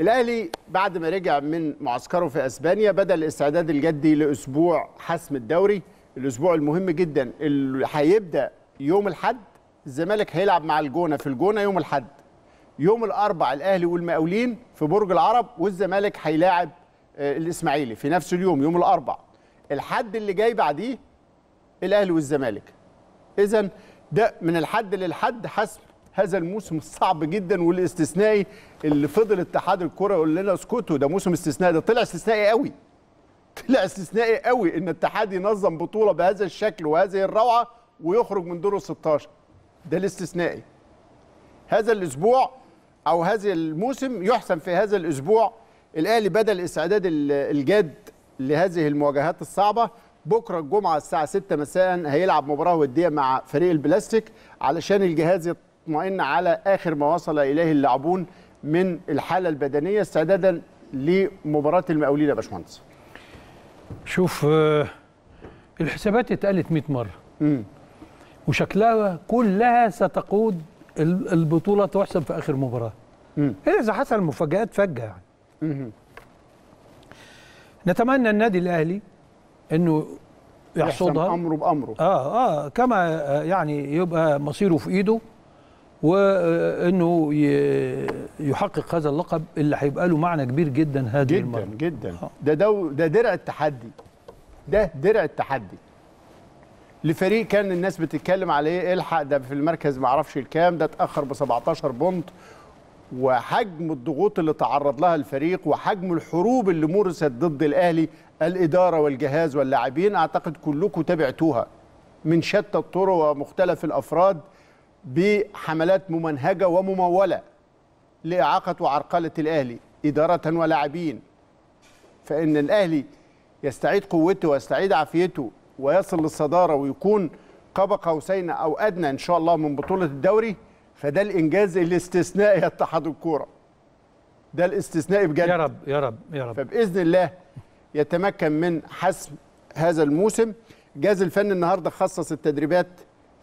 الاهلي بعد ما رجع من معسكره في اسبانيا بدا الاستعداد الجدي لاسبوع حسم الدوري الاسبوع المهم جدا اللي هيبدا يوم الاحد الزمالك هيلعب مع الجونه في الجونه يوم الاحد يوم الاربع الاهلي والمقاولين في برج العرب والزمالك هيلاعب آه، الاسماعيلي في نفس اليوم يوم الاربع الحد اللي جاي بعديه الاهلي والزمالك اذا ده من الحد للحد حسم هذا الموسم الصعب جدا والاستثنائي اللي فضل اتحاد الكره يقول لنا اسكتوا ده موسم استثنائي ده طلع استثنائي قوي طلع استثنائي قوي ان الاتحاد ينظم بطوله بهذا الشكل وهذه الروعه ويخرج من دور ال 16 ده الاستثنائي هذا الاسبوع او هذا الموسم يحسن في هذا الاسبوع الاهلي بدا الاستعداد الجاد لهذه المواجهات الصعبه بكره الجمعه الساعه 6 مساء هيلعب مباراه وديه مع فريق البلاستيك علشان الجهاز اطمئن على آخر ما وصل إليه اللاعبون من الحالة البدنية استعدادا لمباراة المقاولين يا باشمهندس شوف آه، الحسابات اتقالت 100 مرة م. وشكلها كلها ستقود البطولة تحسم في آخر مباراة إذا حصل مفاجآت فجة يعني مم. نتمنى النادي الأهلي أنه يحصدها أمره بأمره آه آه كما آه، يعني يبقى مصيره في إيده وانه يحقق هذا اللقب اللي هيبقى له معنى كبير جدا هذه جدا المرة. جدا ده دو ده درع التحدي ده درع التحدي لفريق كان الناس بتتكلم عليه الحق ده في المركز ما اعرفش الكام ده اتاخر ب 17 بونت وحجم الضغوط اللي تعرض لها الفريق وحجم الحروب اللي مورست ضد الاهلي الاداره والجهاز واللاعبين اعتقد كلكم تابعتوها من شتى الطرق ومختلف الافراد بحملات ممنهجة وممولة لإعاقة وعرقلة الأهلي إدارة ولاعبين فإن الأهلي يستعيد قوته ويستعيد عافيته ويصل للصدارة ويكون قاب قوسين أو أدنى إن شاء الله من بطولة الدوري فده الإنجاز الاستثنائي يا اتحاد الكورة ده الاستثنائي بجد يا رب يا رب يا رب فبإذن الله يتمكن من حسم هذا الموسم جهاز الفني النهارده خصص التدريبات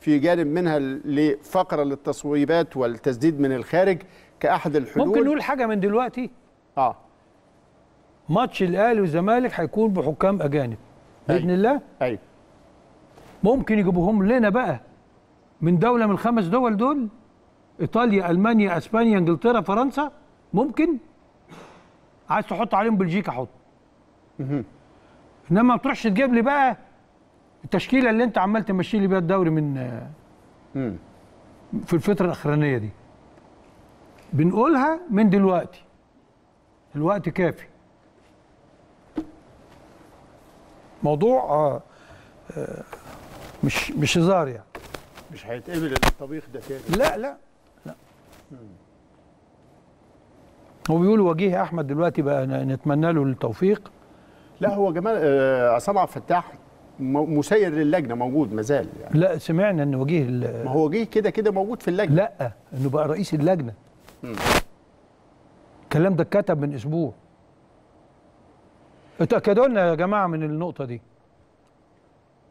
في جانب منها لفقرة للتصويبات والتسديد من الخارج كأحد الحلول ممكن نقول حاجة من دلوقتي اه ماتش الأهلي والزمالك هيكون بحكام أجانب بإذن أي. الله أيوه ممكن يجيبوهم لنا بقى من دولة من الخمس دول دول إيطاليا ألمانيا أسبانيا إنجلترا فرنسا ممكن عايز تحط عليهم بلجيكا حط انما ما تروحش تجيب لي بقى التشكيله اللي انت عمال تمشي لي بيها الدوري من في الفتره الاخرانيه دي بنقولها من دلوقتي الوقت كافي موضوع آه, آه، مش مش هزار يعني مش هيتقبل الطبيخ ده تاني لا لا لا هو بيقول وجيه احمد دلوقتي بقى نتمنى له التوفيق لا هو جمال آه، عصام عبد الفتاح مسير للجنه موجود مازال يعني. لا سمعنا ان وجيه ما هو وجيه كده كده موجود في اللجنه لا انه بقى رئيس اللجنه الكلام ده اتكتب من اسبوع اتاكدوا لنا يا جماعه من النقطه دي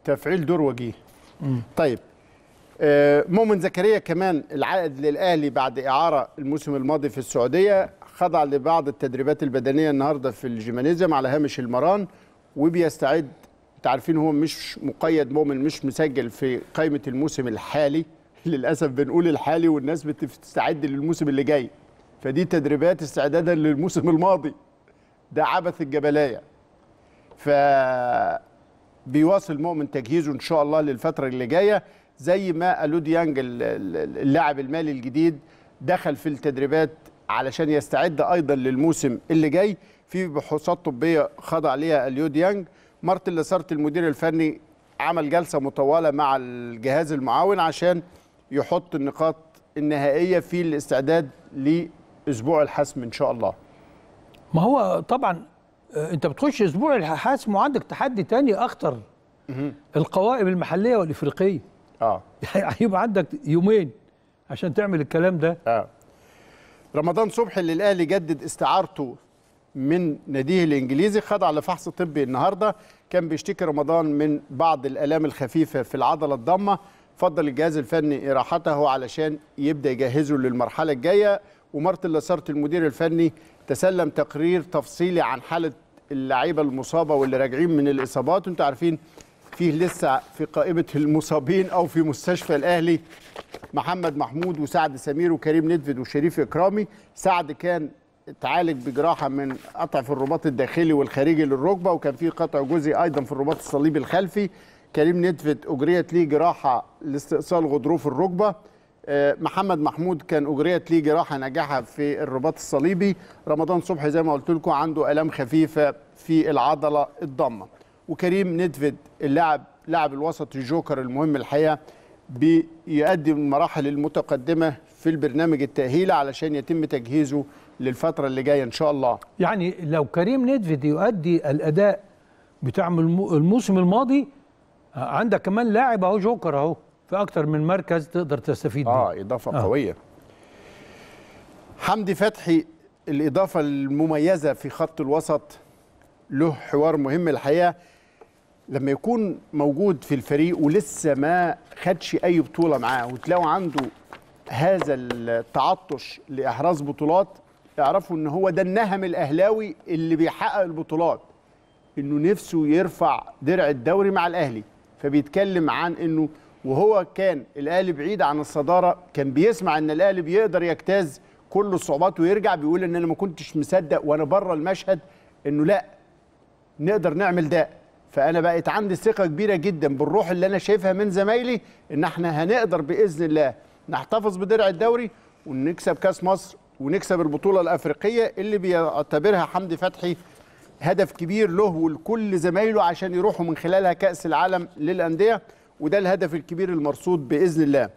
تفعيل دور وجيه مم. طيب آه، مؤمن زكريا كمان العائد للاهلي بعد اعاره الموسم الماضي في السعوديه خضع لبعض التدريبات البدنيه النهارده في الجيمانيزم على هامش المران وبيستعد عارفين هو مش مقيد مؤمن مش مسجل في قائمه الموسم الحالي للاسف بنقول الحالي والناس بتستعد للموسم اللي جاي فدي تدريبات استعدادا للموسم الماضي ده عبث الجبلايه ف بيواصل مؤمن تجهيزه ان شاء الله للفتره اللي جايه زي ما الو ديانج اللاعب المالي الجديد دخل في التدريبات علشان يستعد ايضا للموسم اللي جاي في بحوثات طبيه خضع ليها اليو ديانج مارتن لاسارت المدير الفني عمل جلسه مطوله مع الجهاز المعاون عشان يحط النقاط النهائيه في الاستعداد لاسبوع الحسم ان شاء الله ما هو طبعا انت بتخش اسبوع الحسم وعندك تحدي تاني اخطر القوائم المحليه والافريقيه اه يبقى يعني عندك يومين عشان تعمل الكلام ده اه رمضان صبحي للاهلي جدد استعارته من ناديه الانجليزي خضع لفحص طبي النهارده كان بيشتكي رمضان من بعض الالام الخفيفه في العضله الضامه فضل الجهاز الفني اراحته علشان يبدا يجهزه للمرحله الجايه ومارتن لاسارت المدير الفني تسلم تقرير تفصيلي عن حاله اللعيبه المصابه واللي راجعين من الاصابات وانتم عارفين فيه لسه في قائمه المصابين او في مستشفى الاهلي محمد محمود وسعد سمير وكريم ندفد وشريف اكرامي سعد كان اتعالج بجراحه من قطع في الرباط الداخلي والخارجي للركبه وكان في قطع جزئي ايضا في الرباط الصليبي الخلفي كريم ندفت اجريت ليه جراحه لاستئصال غضروف الركبه آه، محمد محمود كان اجريت ليه جراحه ناجحه في الرباط الصليبي رمضان صبحي زي ما قلت لكم عنده الام خفيفه في العضله الضمه وكريم ندفد اللاعب لاعب الوسط الجوكر المهم الحقيقه بيقدم المراحل المتقدمه في البرنامج التاهيلي علشان يتم تجهيزه للفتره اللي جايه ان شاء الله يعني لو كريم نيدفيد يؤدي الاداء بتاع الموسم الماضي آه، عندك كمان لاعب اهو جوكر اهو في اكتر من مركز تقدر تستفيد منه اه اضافه آه. قويه حمدي فتحي الاضافه المميزه في خط الوسط له حوار مهم الحقيقه لما يكون موجود في الفريق ولسه ما خدش اي بطوله معاه وتلاقوا عنده هذا التعطش لاحراز بطولات يعرفوا ان هو ده النهم الاهلاوي اللي بيحقق البطولات انه نفسه يرفع درع الدوري مع الاهلي فبيتكلم عن انه وهو كان الاهلي بعيد عن الصداره كان بيسمع ان الاهلي بيقدر يجتاز كل الصعوبات ويرجع بيقول ان انا ما كنتش مصدق وانا بره المشهد انه لا نقدر نعمل ده فانا بقت عندي ثقه كبيره جدا بالروح اللي انا شايفها من زمايلي ان احنا هنقدر باذن الله نحتفظ بدرع الدوري ونكسب كاس مصر ونكسب البطوله الافريقيه اللي بيعتبرها حمدي فتحي هدف كبير له ولكل زمايله عشان يروحوا من خلالها كاس العالم للانديه وده الهدف الكبير المرصود باذن الله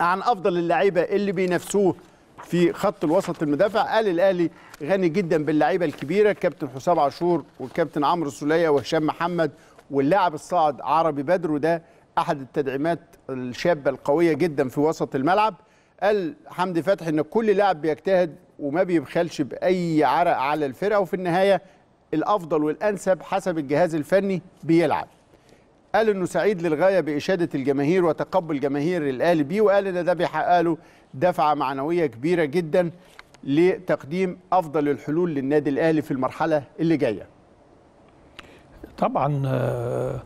عن افضل اللعيبه اللي بينافسوه في خط الوسط المدافع قال الاهلي غني جدا باللعيبه الكبيره كابتن حسام عاشور والكابتن عمرو السوليه وهشام محمد واللاعب الصاعد عربي بدر وده احد التدعيمات الشابه القويه جدا في وسط الملعب قال حمدي فتحي ان كل لاعب بيجتهد وما بيبخلش باي عرق على الفرقه وفي النهايه الافضل والانسب حسب الجهاز الفني بيلعب قال انه سعيد للغايه باشاده الجماهير وتقبل جماهير الاهلي بيه وقال ان ده بيحقق له دفعه معنويه كبيره جدا لتقديم افضل الحلول للنادي الاهلي في المرحله اللي جايه طبعا آه،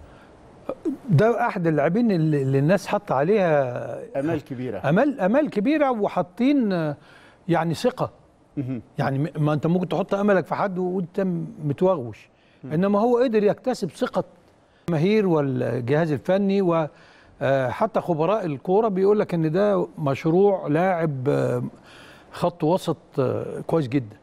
ده احد اللاعبين اللي الناس حط عليها امال كبيره امال امال كبيره وحاطين يعني ثقه يعني ما انت ممكن تحط املك في حد وانت متوغوش انما هو قدر يكتسب ثقه الجماهير والجهاز الفني وحتى آه، خبراء الكوره بيقول لك ان ده مشروع لاعب آه، خط وسط آه، كويس جدا